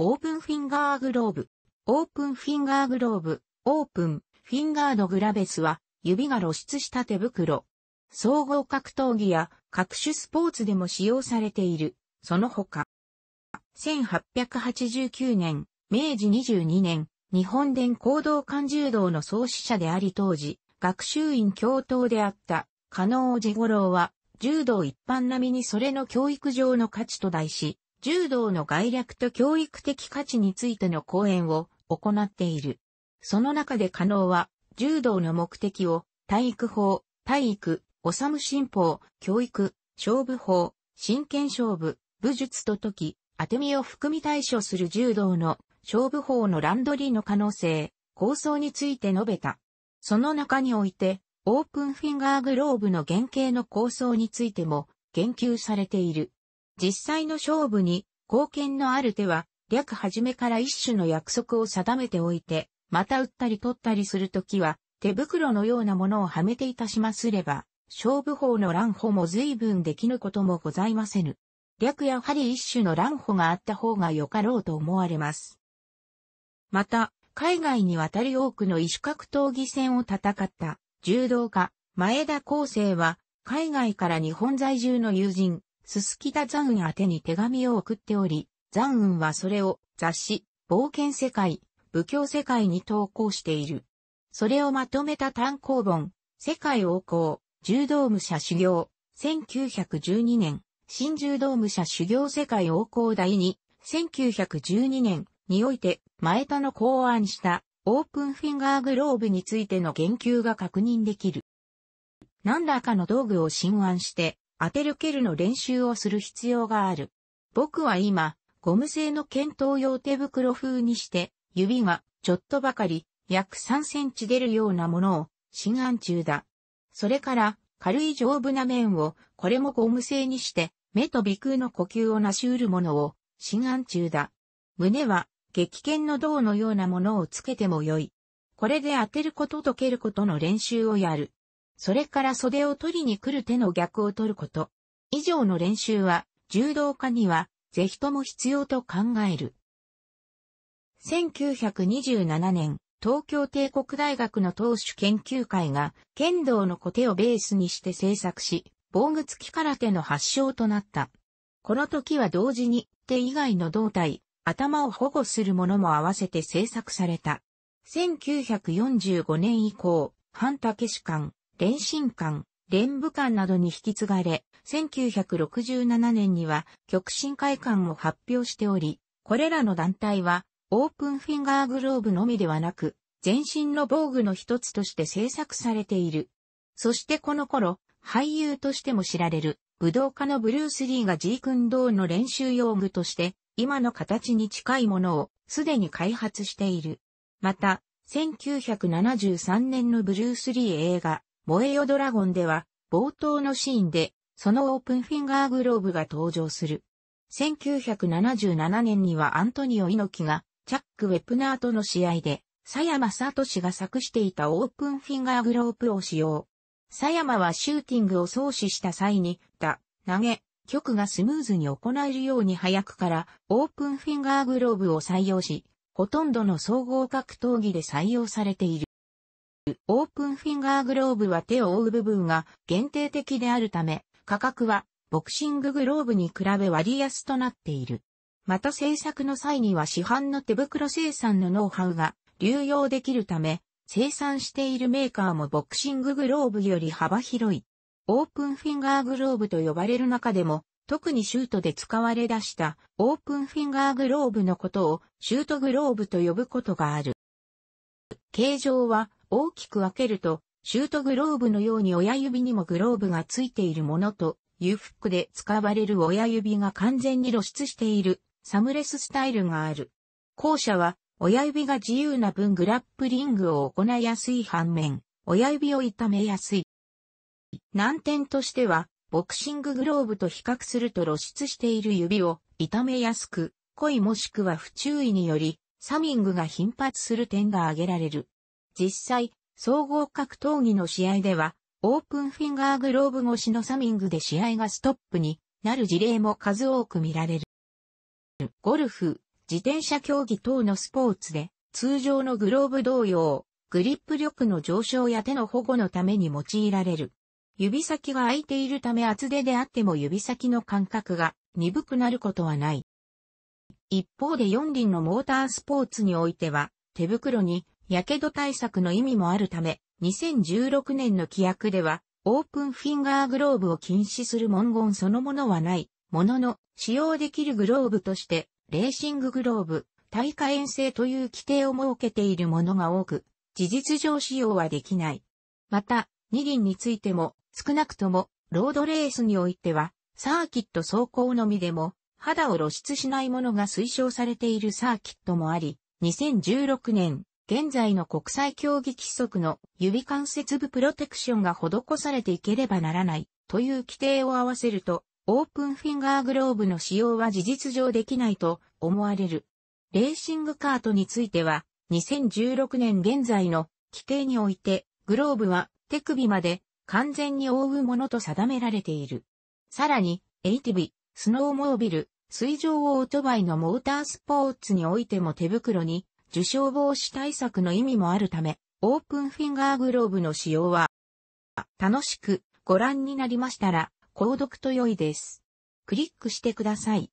オープンフィンガーグローブ、オープンフィンガーグローブ、オープンフィンガーのグラベスは、指が露出した手袋。総合格闘技や各種スポーツでも使用されている、その他。1889年、明治22年、日本伝行動館柔道の創始者であり当時、学習院教頭であった、加納寺五郎は、柔道一般並みにそれの教育上の価値と題し、柔道の概略と教育的価値についての講演を行っている。その中で可能は、柔道の目的を、体育法、体育、治む新法、教育、勝負法、真剣勝負、武術と解き、当て身を含み対処する柔道の勝負法のランドリーの可能性、構想について述べた。その中において、オープンフィンガーグローブの原型の構想についても言及されている。実際の勝負に貢献のある手は、略始めから一種の約束を定めておいて、また打ったり取ったりするときは、手袋のようなものをはめていたしますれば、勝負法の乱歩も随分できぬこともございませぬ。略やはり一種の乱歩があった方がよかろうと思われます。また、海外に渡り多くの異種格闘技戦を戦った柔道家、前田康生は、海外から日本在住の友人、すすきだ残雲宛てに手紙を送っており、残雲はそれを雑誌、冒険世界、武教世界に投稿している。それをまとめた単行本、世界王校、柔道武者修行、1912年、新柔道武者修行世界王校第2、1912年において、前田の考案したオープンフィンガーグローブについての言及が確認できる。何らかの道具を新案して、当てる蹴るの練習をする必要がある。僕は今、ゴム製の検討用手袋風にして、指がちょっとばかり約3センチ出るようなものを心眼中だ。それから軽い丈夫な面をこれもゴム製にして目と鼻腔の呼吸をなし得るものを心眼中だ。胸は激剣の銅のようなものをつけてもよい。これで当てることと蹴ることの練習をやる。それから袖を取りに来る手の逆を取ること。以上の練習は、柔道家には、ぜひとも必要と考える。1927年、東京帝国大学の当主研究会が、剣道のコテをベースにして制作し、防具付き空手の発祥となった。この時は同時に、手以外の胴体、頭を保護するものも合わせて制作された。1945年以降、半竹士官、連信館、連部館などに引き継がれ、1967年には極真会館を発表しており、これらの団体は、オープンフィンガーグローブのみではなく、全身の防具の一つとして制作されている。そしてこの頃、俳優としても知られる、武道家のブルース・リーがジークンドーの練習用具として、今の形に近いものをすでに開発している。また、1973年のブルース・リー映画、萌えよドラゴンでは、冒頭のシーンで、そのオープンフィンガーグローブが登場する。1977年にはアントニオ猪木が、チャック・ウェプナーとの試合で、佐山聡が作していたオープンフィンガーグローブを使用。佐山はシューティングを創始した際に、打、投げ、曲がスムーズに行えるように早くから、オープンフィンガーグローブを採用し、ほとんどの総合格闘技で採用されている。オープンフィンガーグローブは手を覆う部分が限定的であるため、価格はボクシンググローブに比べ割安となっている。また製作の際には市販の手袋生産のノウハウが流用できるため、生産しているメーカーもボクシンググローブより幅広い。オープンフィンガーグローブと呼ばれる中でも、特にシュートで使われ出したオープンフィンガーグローブのことをシュートグローブと呼ぶことがある。形状は大きく分けると、シュートグローブのように親指にもグローブがついているものと、U 福ックで使われる親指が完全に露出しているサムレススタイルがある。後者は親指が自由な分グラップリングを行いやすい反面、親指を痛めやすい。難点としては、ボクシンググローブと比較すると露出している指を痛めやすく、故意もしくは不注意により、サミングが頻発する点が挙げられる。実際、総合格闘技の試合では、オープンフィンガーグローブ越しのサミングで試合がストップになる事例も数多く見られる。ゴルフ、自転車競技等のスポーツで、通常のグローブ同様、グリップ力の上昇や手の保護のために用いられる。指先が空いているため厚手であっても指先の感覚が鈍くなることはない。一方で四輪のモータースポーツにおいては、手袋に火傷対策の意味もあるため、2016年の規約では、オープンフィンガーグローブを禁止する文言そのものはない、ものの、使用できるグローブとして、レーシンググローブ、耐火遠征という規定を設けているものが多く、事実上使用はできない。また、二輪についても、少なくとも、ロードレースにおいては、サーキット走行のみでも、肌を露出しないものが推奨されているサーキットもあり、2016年、現在の国際競技規則の指関節部プロテクションが施されていければならないという規定を合わせると、オープンフィンガーグローブの使用は事実上できないと思われる。レーシングカートについては、2016年現在の規定において、グローブは手首まで完全に覆うものと定められている。さらに、ATV、スノーモービル、水上オートバイのモータースポーツにおいても手袋に受傷防止対策の意味もあるため、オープンフィンガーグローブの使用は、楽しくご覧になりましたら、購読と良いです。クリックしてください。